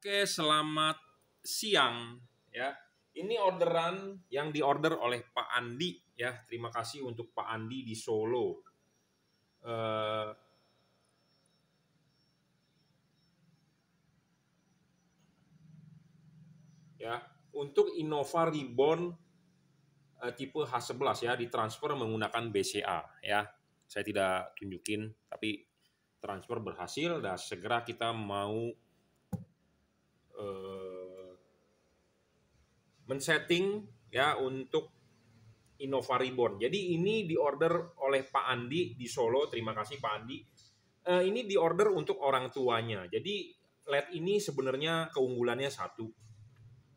Oke, selamat siang ya. Ini orderan yang diorder oleh Pak Andi ya. Terima kasih untuk Pak Andi di Solo. Uh, ya, untuk Innova Reborn uh, tipe H11 ya ditransfer menggunakan BCA ya. Saya tidak tunjukin tapi transfer berhasil dan segera kita mau men-setting ya untuk Innova Reborn. Jadi ini diorder oleh Pak Andi di Solo. Terima kasih Pak Andi. Uh, ini diorder untuk orang tuanya. Jadi LED ini sebenarnya keunggulannya satu.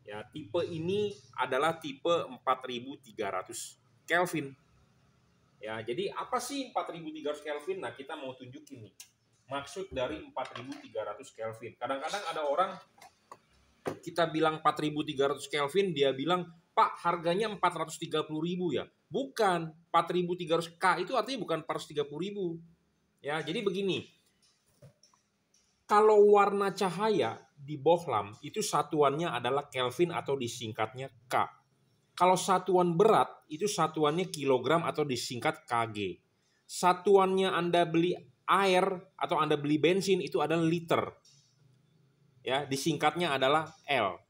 Ya, tipe ini adalah tipe 4300 Kelvin. Ya, jadi apa sih 4300 Kelvin? Nah, kita mau tunjukin nih maksud dari 4300 Kelvin. Kadang-kadang ada orang kita bilang 4300 Kelvin, dia bilang, "Pak, harganya 430.000 ya." Bukan 4300 K itu artinya bukan 430.000. Ya, jadi begini. Kalau warna cahaya di bohlam itu satuannya adalah Kelvin atau disingkatnya K. Kalau satuan berat itu satuannya kilogram atau disingkat KG. Satuannya Anda beli air atau Anda beli bensin itu adalah liter ya disingkatnya adalah L.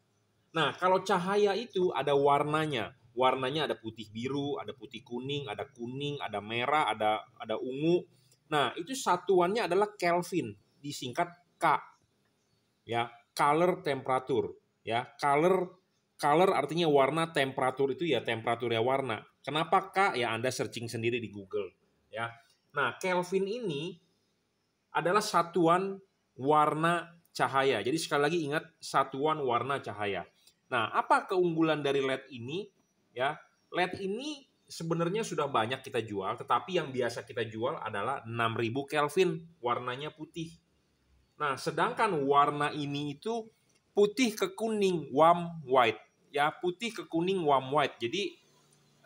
Nah, kalau cahaya itu ada warnanya. Warnanya ada putih biru, ada putih kuning, ada kuning, ada merah, ada ada ungu. Nah, itu satuannya adalah Kelvin, disingkat K. Ya, color temperature, ya. Color color artinya warna, temperatur itu ya temperatur ya warna. Kenapa K? Ya Anda searching sendiri di Google, ya. Nah, Kelvin ini adalah satuan warna cahaya. Jadi sekali lagi ingat satuan warna cahaya. Nah, apa keunggulan dari LED ini? Ya, LED ini sebenarnya sudah banyak kita jual, tetapi yang biasa kita jual adalah 6000 Kelvin, warnanya putih. Nah, sedangkan warna ini itu putih ke kuning, warm white. Ya, putih ke kuning, warm white. Jadi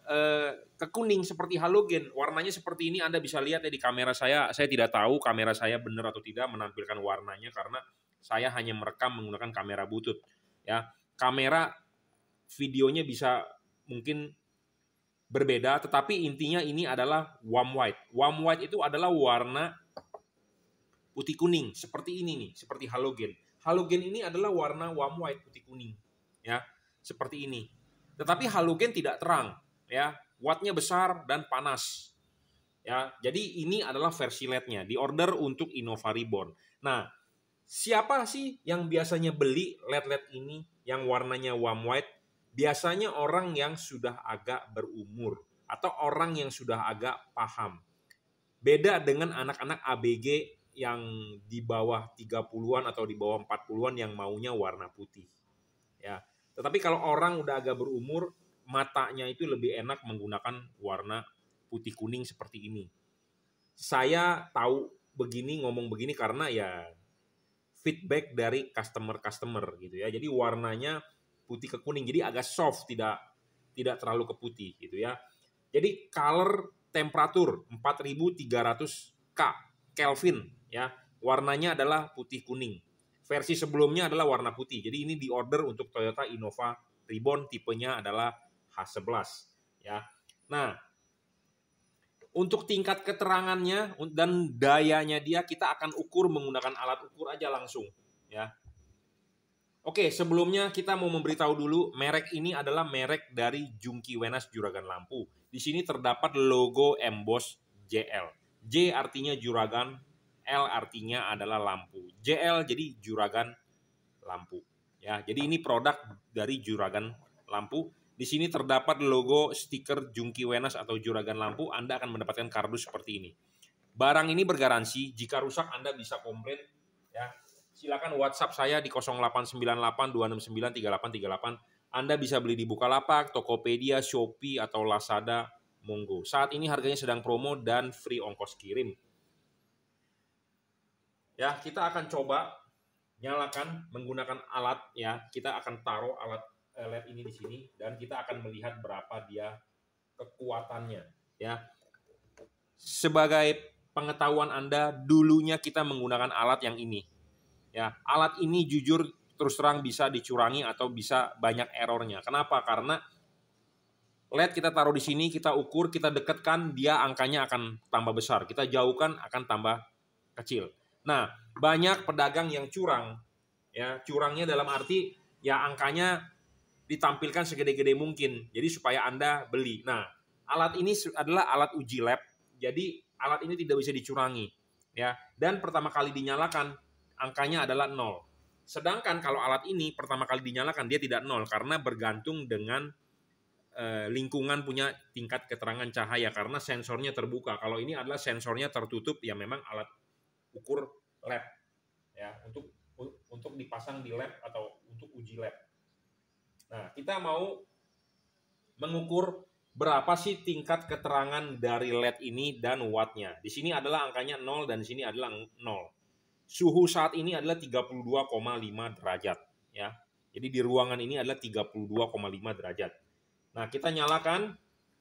eh, ke kuning seperti halogen. Warnanya seperti ini Anda bisa lihat ya di kamera saya. Saya tidak tahu kamera saya benar atau tidak menampilkan warnanya karena saya hanya merekam menggunakan kamera butut ya kamera videonya bisa mungkin berbeda tetapi intinya ini adalah warm white warm white itu adalah warna putih kuning seperti ini nih seperti halogen halogen ini adalah warna warm white putih kuning ya seperti ini tetapi halogen tidak terang ya wattnya besar dan panas ya jadi ini adalah versi LED-nya di order untuk Innova Reborn nah siapa sih yang biasanya beli LED-LED ini yang warnanya warm white? Biasanya orang yang sudah agak berumur atau orang yang sudah agak paham. Beda dengan anak-anak ABG yang di bawah 30-an atau di bawah 40-an yang maunya warna putih. Ya. Tetapi kalau orang udah agak berumur, matanya itu lebih enak menggunakan warna putih kuning seperti ini. Saya tahu begini ngomong begini karena ya feedback dari customer-customer gitu ya. Jadi warnanya putih ke kuning, jadi agak soft, tidak tidak terlalu ke putih gitu ya. Jadi color temperatur 4300K Kelvin ya. Warnanya adalah putih kuning. Versi sebelumnya adalah warna putih. Jadi ini di order untuk Toyota Innova Reborn tipenya adalah H11 ya. Nah, untuk tingkat keterangannya dan dayanya dia kita akan ukur menggunakan alat ukur aja langsung ya. Oke, sebelumnya kita mau memberitahu dulu merek ini adalah merek dari Jungki Wenas Juragan Lampu. Di sini terdapat logo emboss JL. J artinya juragan, L artinya adalah lampu. JL jadi juragan lampu. Ya, jadi ini produk dari juragan lampu di sini terdapat logo stiker Jungki Wenas atau Juragan Lampu. Anda akan mendapatkan kardus seperti ini. Barang ini bergaransi. Jika rusak Anda bisa komplain. Ya, silakan WhatsApp saya di 0898-269-3838. Anda bisa beli di Bukalapak, Tokopedia, Shopee, atau Lazada, monggo. Saat ini harganya sedang promo dan free ongkos kirim. Ya, kita akan coba nyalakan menggunakan alat ya. Kita akan taruh alat Eh, LED ini di sini dan kita akan melihat berapa dia kekuatannya ya. Sebagai pengetahuan Anda, dulunya kita menggunakan alat yang ini. Ya, alat ini jujur terus terang bisa dicurangi atau bisa banyak errornya. Kenapa? Karena LED kita taruh di sini, kita ukur, kita dekatkan, dia angkanya akan tambah besar. Kita jauhkan akan tambah kecil. Nah, banyak pedagang yang curang. Ya, curangnya dalam arti ya angkanya ditampilkan segede-gede mungkin. Jadi supaya Anda beli. Nah, alat ini adalah alat uji lab. Jadi alat ini tidak bisa dicurangi, ya. Dan pertama kali dinyalakan angkanya adalah nol. Sedangkan kalau alat ini pertama kali dinyalakan dia tidak nol karena bergantung dengan eh, lingkungan punya tingkat keterangan cahaya karena sensornya terbuka. Kalau ini adalah sensornya tertutup, ya memang alat ukur lab, ya untuk untuk dipasang di lab atau untuk uji lab. Nah, kita mau mengukur berapa sih tingkat keterangan dari LED ini dan wattnya. Di sini adalah angkanya 0 dan di sini adalah 0. Suhu saat ini adalah 32,5 derajat. ya. Jadi di ruangan ini adalah 32,5 derajat. Nah, kita nyalakan.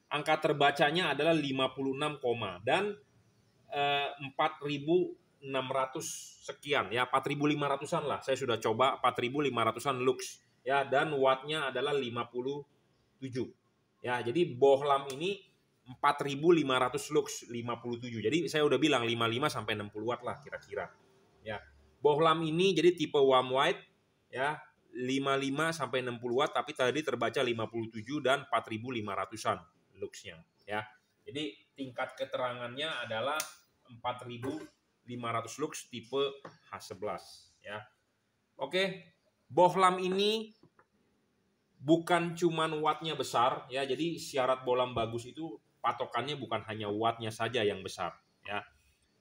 Angka terbacanya adalah 56, dan eh, 4.600 sekian. ya 4.500-an lah. Saya sudah coba 4.500-an lux ya dan wattnya adalah 57 ya jadi bohlam ini 4500 lux 57 jadi saya udah bilang 55 sampai 60 watt lah kira-kira ya bohlam ini jadi tipe warm white ya 55 sampai 60 watt tapi tadi terbaca 57 dan 4500-an luxnya ya jadi tingkat keterangannya adalah 4500 lux tipe H11 ya oke bohlam ini bukan cuman wattnya besar ya jadi syarat bolam bagus itu patokannya bukan hanya wattnya saja yang besar ya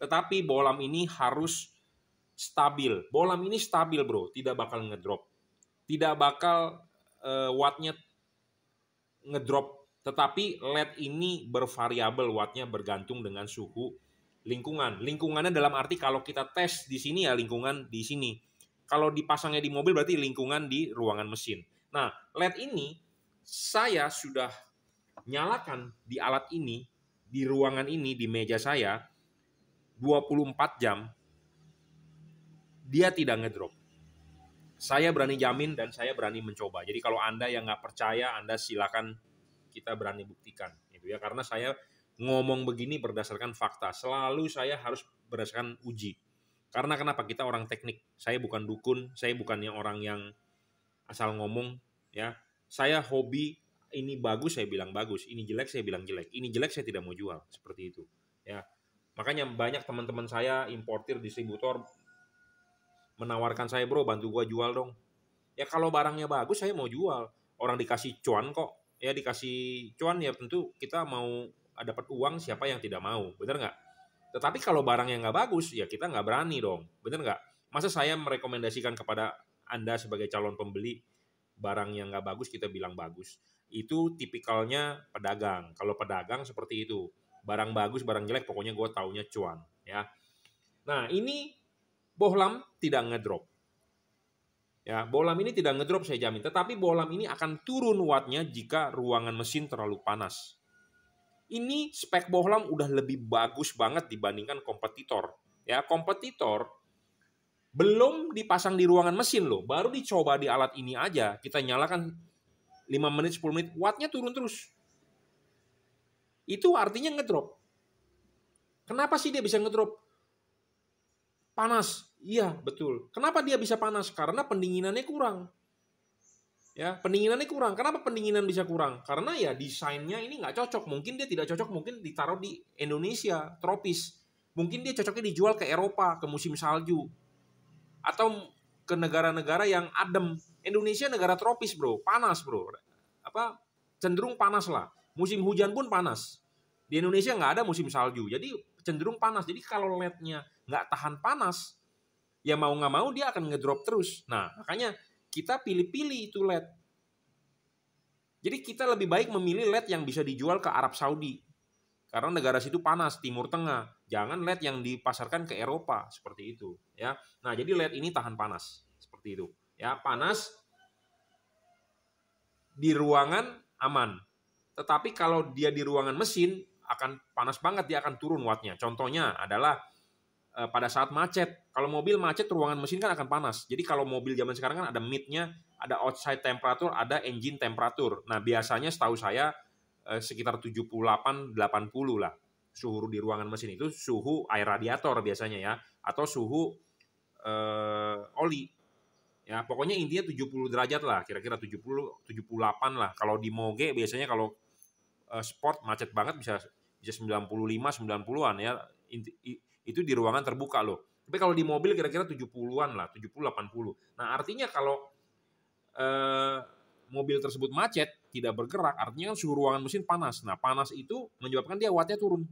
tetapi bolam ini harus stabil bolam ini stabil bro tidak bakal ngedrop tidak bakal uh, wattnya ngedrop tetapi LED ini bervariabel wattnya bergantung dengan suhu lingkungan lingkungannya dalam arti kalau kita tes di sini ya lingkungan di sini kalau dipasangnya di mobil berarti lingkungan di ruangan mesin Nah, LED ini saya sudah nyalakan di alat ini, di ruangan ini, di meja saya 24 jam dia tidak ngedrop. Saya berani jamin dan saya berani mencoba. Jadi kalau Anda yang nggak percaya, Anda silakan kita berani buktikan gitu ya karena saya ngomong begini berdasarkan fakta. Selalu saya harus berdasarkan uji. Karena kenapa? Kita orang teknik. Saya bukan dukun, saya bukannya orang yang asal ngomong ya saya hobi ini bagus saya bilang bagus ini jelek saya bilang jelek ini jelek saya tidak mau jual seperti itu ya makanya banyak teman-teman saya importir distributor menawarkan saya bro bantu gua jual dong ya kalau barangnya bagus saya mau jual orang dikasih cuan kok ya dikasih cuan ya tentu kita mau dapat uang siapa yang tidak mau bener nggak tetapi kalau barangnya nggak bagus ya kita nggak berani dong bener nggak masa saya merekomendasikan kepada anda sebagai calon pembeli barang yang nggak bagus kita bilang bagus. Itu tipikalnya pedagang. Kalau pedagang seperti itu. Barang bagus, barang jelek, pokoknya gue taunya cuan. ya. Nah ini Bohlam tidak ngedrop. Ya, bohlam ini tidak ngedrop saya jamin, tetapi bohlam ini akan turun wattnya jika ruangan mesin terlalu panas. Ini spek bohlam udah lebih bagus banget dibandingkan kompetitor. Ya, kompetitor belum dipasang di ruangan mesin loh, baru dicoba di alat ini aja. Kita nyalakan 5 menit, 10 menit, wattnya turun terus. Itu artinya ngedrop. Kenapa sih dia bisa ngedrop? Panas. Iya, betul. Kenapa dia bisa panas? Karena pendinginannya kurang. Ya, pendinginannya kurang. Kenapa pendinginan bisa kurang? Karena ya desainnya ini nggak cocok. Mungkin dia tidak cocok, mungkin ditaruh di Indonesia, tropis. Mungkin dia cocoknya dijual ke Eropa, ke musim salju atau ke negara-negara yang adem. Indonesia negara tropis, Bro. Panas, Bro. Apa cenderung panas lah. Musim hujan pun panas. Di Indonesia nggak ada musim salju. Jadi cenderung panas. Jadi kalau LED-nya nggak tahan panas, ya mau nggak mau dia akan ngedrop terus. Nah, makanya kita pilih-pilih itu LED. Jadi kita lebih baik memilih LED yang bisa dijual ke Arab Saudi. Karena negara situ panas, Timur Tengah. Jangan LED yang dipasarkan ke Eropa seperti itu, ya. Nah, jadi LED ini tahan panas seperti itu. Ya, panas di ruangan aman. Tetapi kalau dia di ruangan mesin akan panas banget dia akan turun wattnya. Contohnya adalah eh, pada saat macet. Kalau mobil macet ruangan mesin kan akan panas. Jadi kalau mobil zaman sekarang kan ada midnya, ada outside temperature, ada engine temperature. Nah, biasanya setahu saya Eh, puluh sekitar 78 80 lah suhu di ruangan mesin itu suhu air radiator biasanya ya atau suhu eh, oli ya pokoknya intinya 70 derajat lah kira-kira 70 78 lah kalau di moge biasanya kalau eh, sport macet banget bisa bisa 95 90-an ya Inti, itu di ruangan terbuka loh tapi kalau di mobil kira-kira 70-an lah 70 80 nah artinya kalau eh, mobil tersebut macet tidak bergerak, artinya kan suhu ruangan mesin panas. Nah, panas itu menyebabkan dia wattnya turun.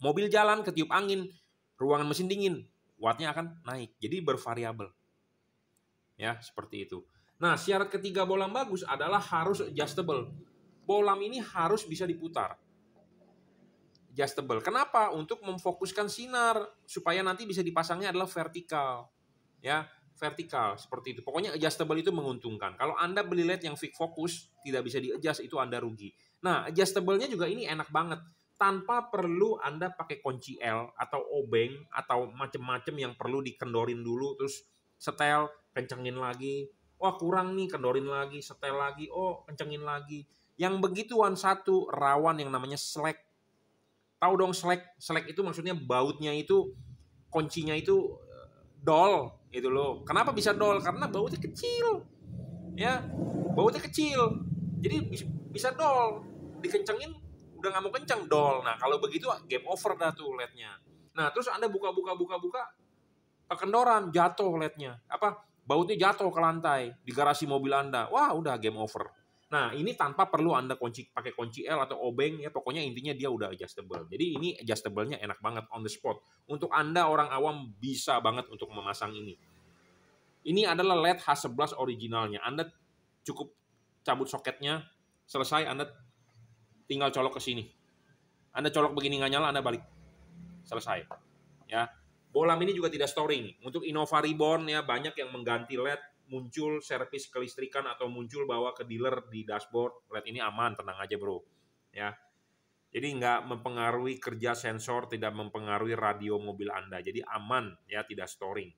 Mobil jalan ketiup angin, ruangan mesin dingin, wattnya akan naik. Jadi bervariabel. Ya, seperti itu. Nah, syarat ketiga bolam bagus adalah harus adjustable. Bolam ini harus bisa diputar. Adjustable. Kenapa? Untuk memfokuskan sinar supaya nanti bisa dipasangnya adalah vertikal. Ya, vertikal seperti itu. Pokoknya adjustable itu menguntungkan. Kalau Anda beli LED yang fix fokus, tidak bisa di-adjust, itu Anda rugi. Nah, adjustable-nya juga ini enak banget. Tanpa perlu Anda pakai kunci L atau obeng atau macam-macam yang perlu dikendorin dulu, terus setel, kencengin lagi. Wah kurang nih, kendorin lagi, setel lagi, oh kencengin lagi. Yang begituan satu rawan yang namanya slack. Tahu dong slack? Slack itu maksudnya bautnya itu, kuncinya itu eh, dol itu loh kenapa bisa dol karena bautnya kecil ya bautnya kecil jadi bisa dol dikencengin udah nggak mau kenceng dol nah kalau begitu ah, game over dah tuh lednya nah terus anda buka buka buka buka kekendoran jatuh lednya apa bautnya jatuh ke lantai di garasi mobil anda wah udah game over Nah, ini tanpa perlu Anda kunci pakai kunci L atau obeng ya, pokoknya intinya dia udah adjustable. Jadi ini adjustable-nya enak banget on the spot. Untuk Anda orang awam bisa banget untuk memasang ini. Ini adalah LED H11 originalnya. Anda cukup cabut soketnya, selesai Anda tinggal colok ke sini. Anda colok begini nggak nyala, Anda balik. Selesai. Ya. Bolam ini juga tidak storing. Untuk Innova Reborn ya banyak yang mengganti LED muncul servis kelistrikan atau muncul bawa ke dealer di dashboard LED ini aman tenang aja bro ya jadi nggak mempengaruhi kerja sensor tidak mempengaruhi radio mobil anda jadi aman ya tidak storing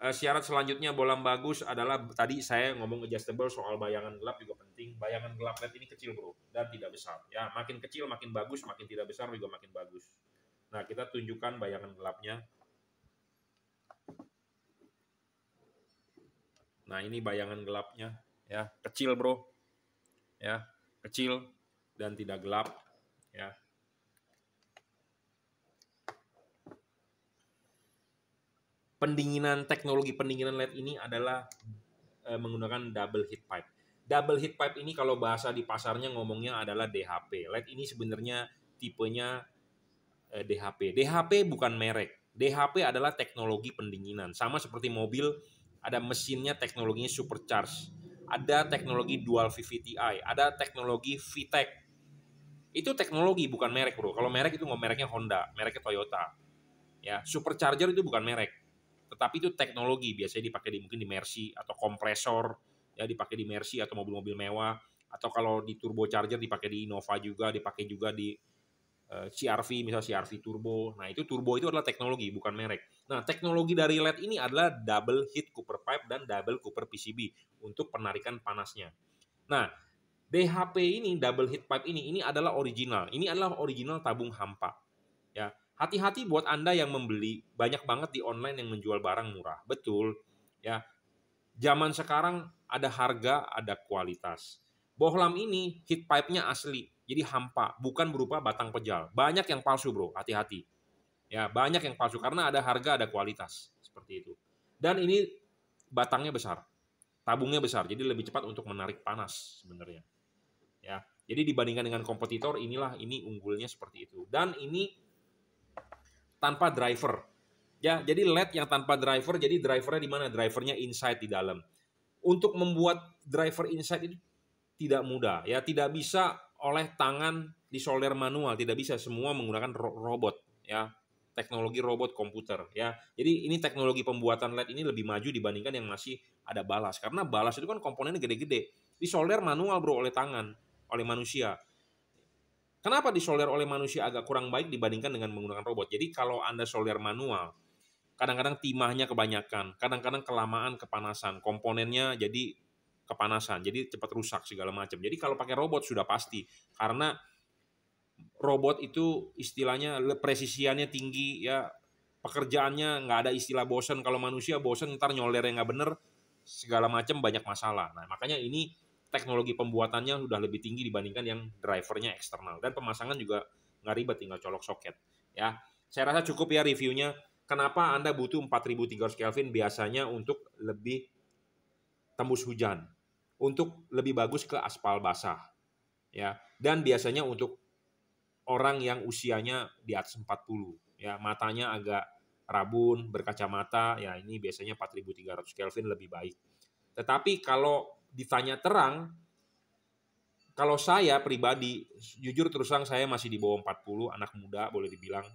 eh, syarat selanjutnya bolam bagus adalah tadi saya ngomong adjustable soal bayangan gelap juga penting bayangan gelap LED ini kecil bro dan tidak besar ya makin kecil makin bagus makin tidak besar juga makin bagus nah kita tunjukkan bayangan gelapnya Nah, ini bayangan gelapnya ya, kecil, Bro. Ya, kecil dan tidak gelap ya. Pendinginan teknologi pendinginan LED ini adalah e, menggunakan double heat pipe. Double heat pipe ini kalau bahasa di pasarnya ngomongnya adalah DHP. LED ini sebenarnya tipenya e, eh, DHP. DHP bukan merek. DHP adalah teknologi pendinginan. Sama seperti mobil ada mesinnya teknologinya supercharge, ada teknologi dual VVTi, ada teknologi VTEC. Itu teknologi bukan merek, Bro. Kalau merek itu nggak mereknya Honda, mereknya Toyota. Ya, supercharger itu bukan merek. Tetapi itu teknologi biasanya dipakai di mungkin di Mercy atau kompresor ya dipakai di Mercy atau mobil-mobil mewah atau kalau di turbocharger dipakai di Innova juga, dipakai juga di CRV eh, misal CRV turbo. Nah, itu turbo itu adalah teknologi bukan merek. Nah, teknologi dari LED ini adalah double heat Cooper pipe dan double Cooper PCB untuk penarikan panasnya. Nah, DHP ini double heat pipe ini ini adalah original. Ini adalah original tabung hampa. Ya, hati-hati buat Anda yang membeli banyak banget di online yang menjual barang murah. Betul. Ya. Zaman sekarang ada harga, ada kualitas. Bohlam ini heat pipe-nya asli, jadi hampa, bukan berupa batang pejal. Banyak yang palsu, Bro. Hati-hati. Ya, banyak yang palsu karena ada harga, ada kualitas, seperti itu. Dan ini batangnya besar. Tabungnya besar, jadi lebih cepat untuk menarik panas sebenarnya. Ya. Jadi dibandingkan dengan kompetitor inilah ini unggulnya seperti itu. Dan ini tanpa driver. Ya, jadi LED yang tanpa driver, jadi drivernya di mana? Drivernya inside di dalam. Untuk membuat driver inside itu tidak mudah, ya tidak bisa oleh tangan di solder manual, tidak bisa semua menggunakan ro robot ya. Teknologi robot komputer ya. Jadi ini teknologi pembuatan LED ini lebih maju dibandingkan yang masih ada balas karena balas itu kan komponennya gede-gede. Di solder manual bro oleh tangan, oleh manusia. Kenapa di solder oleh manusia agak kurang baik dibandingkan dengan menggunakan robot? Jadi kalau Anda solder manual, kadang-kadang timahnya kebanyakan, kadang-kadang kelamaan kepanasan, komponennya jadi kepanasan jadi cepat rusak segala macam jadi kalau pakai robot sudah pasti karena robot itu istilahnya presisiannya tinggi ya pekerjaannya nggak ada istilah bosen kalau manusia bosen ntar nyoler yang nggak bener segala macam banyak masalah nah makanya ini teknologi pembuatannya sudah lebih tinggi dibandingkan yang drivernya eksternal dan pemasangan juga nggak ribet tinggal colok soket ya saya rasa cukup ya reviewnya kenapa anda butuh 4300 Kelvin biasanya untuk lebih tembus hujan untuk lebih bagus ke aspal basah. Ya, dan biasanya untuk orang yang usianya di atas 40, ya matanya agak rabun, berkacamata, ya ini biasanya 4300 Kelvin lebih baik. Tetapi kalau ditanya terang, kalau saya pribadi, jujur terus terang saya masih di bawah 40, anak muda boleh dibilang,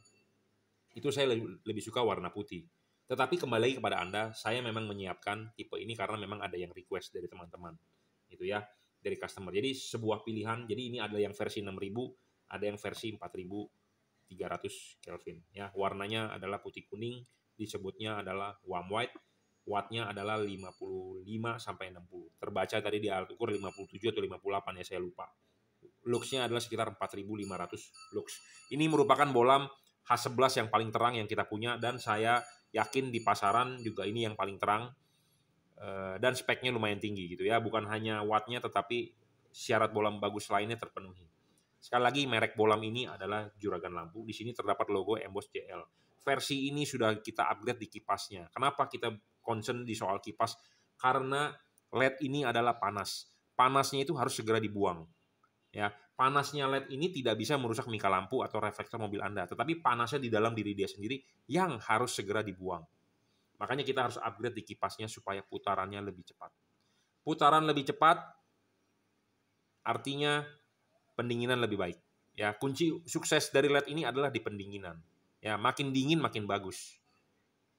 itu saya lebih suka warna putih. Tetapi kembali lagi kepada Anda, saya memang menyiapkan tipe ini karena memang ada yang request dari teman-teman gitu ya dari customer. Jadi sebuah pilihan. Jadi ini adalah yang versi 6000, ada yang versi 4300 Kelvin ya. Warnanya adalah putih kuning, disebutnya adalah warm white. Wattnya adalah 55 sampai 60. Terbaca tadi di alat ukur 57 atau 58 ya saya lupa. Luxnya adalah sekitar 4500 lux. Ini merupakan bolam H11 yang paling terang yang kita punya dan saya yakin di pasaran juga ini yang paling terang Eh, dan speknya lumayan tinggi gitu ya bukan hanya wattnya tetapi syarat bolam bagus lainnya terpenuhi sekali lagi merek bolam ini adalah juragan lampu di sini terdapat logo emboss JL versi ini sudah kita upgrade di kipasnya kenapa kita concern di soal kipas karena LED ini adalah panas panasnya itu harus segera dibuang ya panasnya LED ini tidak bisa merusak mika lampu atau reflektor mobil Anda, tetapi panasnya di dalam diri dia sendiri yang harus segera dibuang. Makanya kita harus upgrade di kipasnya supaya putarannya lebih cepat. Putaran lebih cepat artinya pendinginan lebih baik. Ya, kunci sukses dari LED ini adalah di pendinginan. Ya, makin dingin makin bagus.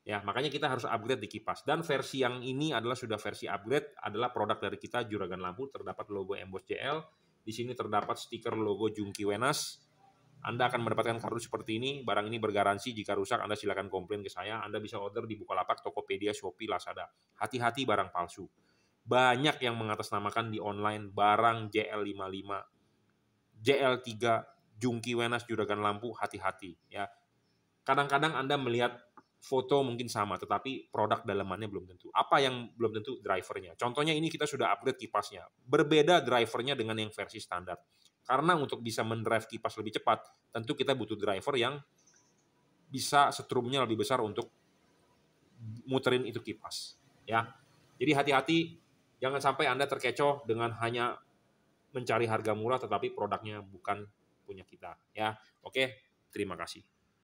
Ya, makanya kita harus upgrade di kipas. Dan versi yang ini adalah sudah versi upgrade, adalah produk dari kita Juragan Lampu, terdapat logo emboss JL, di sini terdapat stiker logo Jungki Wenas, anda akan mendapatkan kartu seperti ini. Barang ini bergaransi jika rusak Anda silakan komplain ke saya. Anda bisa order di Bukalapak, Tokopedia, Shopee, Lazada. Hati-hati barang palsu. Banyak yang mengatasnamakan di online barang JL55, JL3, Jungki Wenas Juragan Lampu, hati-hati ya. Kadang-kadang Anda melihat foto mungkin sama, tetapi produk dalamannya belum tentu. Apa yang belum tentu drivernya. Contohnya ini kita sudah upgrade kipasnya. Berbeda drivernya dengan yang versi standar. Karena untuk bisa mendrive kipas lebih cepat, tentu kita butuh driver yang bisa setrumnya lebih besar untuk muterin itu kipas. Ya, jadi hati-hati jangan sampai anda terkecoh dengan hanya mencari harga murah tetapi produknya bukan punya kita. Ya, oke, terima kasih.